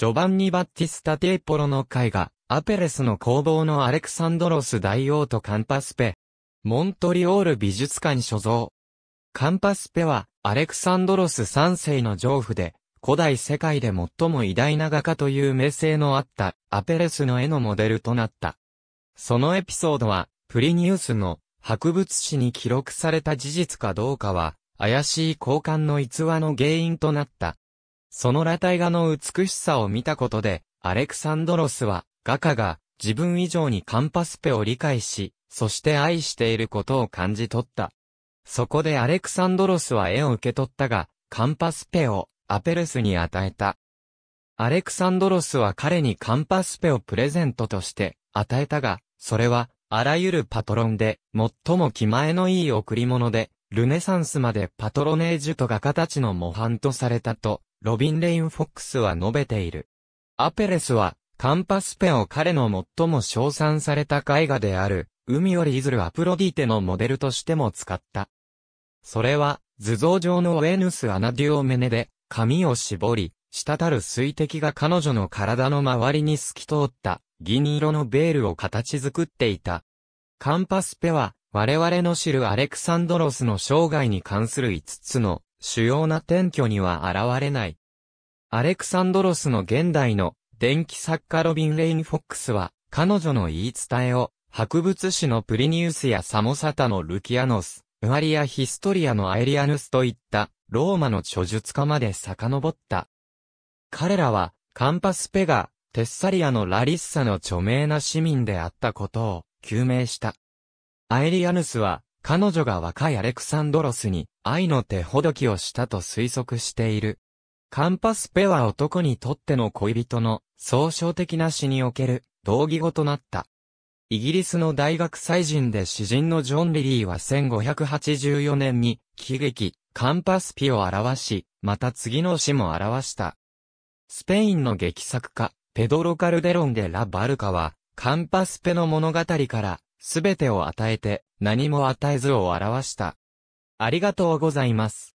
ジョバンニ・バッティスタ・テーポロの絵画、アペレスの工房のアレクサンドロス大王とカンパスペ。モントリオール美術館所蔵。カンパスペは、アレクサンドロス3世の丈夫で、古代世界で最も偉大な画家という名声のあったアペレスの絵のモデルとなった。そのエピソードは、プリニウスの博物誌に記録された事実かどうかは、怪しい交換の逸話の原因となった。その裸体画の美しさを見たことで、アレクサンドロスは、画家が自分以上にカンパスペを理解し、そして愛していることを感じ取った。そこでアレクサンドロスは絵を受け取ったが、カンパスペをアペルスに与えた。アレクサンドロスは彼にカンパスペをプレゼントとして与えたが、それはあらゆるパトロンで最も気前のいい贈り物で、ルネサンスまでパトロネージュと画家たちの模範とされたとロビン・レイン・フォックスは述べている。アペレスは、カンパスペンを彼の最も称賛された絵画である、海よりいずル・アプロディーテのモデルとしても使った。それは、図像上のウェヌス・アナデュオメネで、髪を絞り、滴る水滴が彼女の体の周りに透き通った銀色のベールを形作っていた。カンパスペは我々の知るアレクサンドロスの生涯に関する5つの主要な転居には現れない。アレクサンドロスの現代の電気作家ロビン・レイン・フォックスは、彼女の言い伝えを、博物誌のプリニウスやサモサタのルキアノス、ウアリア・ヒストリアのアエリアヌスといった、ローマの著述家まで遡った。彼らは、カンパスペガ、テッサリアのラリッサの著名な市民であったことを、究明した。アエリアヌスは、彼女が若いアレクサンドロスに愛の手ほどきをしたと推測している。カンパスペは男にとっての恋人の総称的な詩における同義語となった。イギリスの大学祭人で詩人のジョン・リリーは1584年に喜劇、カンパスピを表し、また次の詩も表した。スペインの劇作家、ペドロ・カルデロン・でラ・バルカは、カンパスペの物語から、すべてを与えて、何も与えずを表した。ありがとうございます。